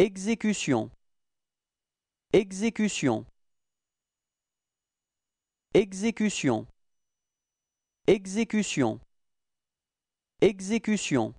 Exécution Exécution Exécution Exécution Exécution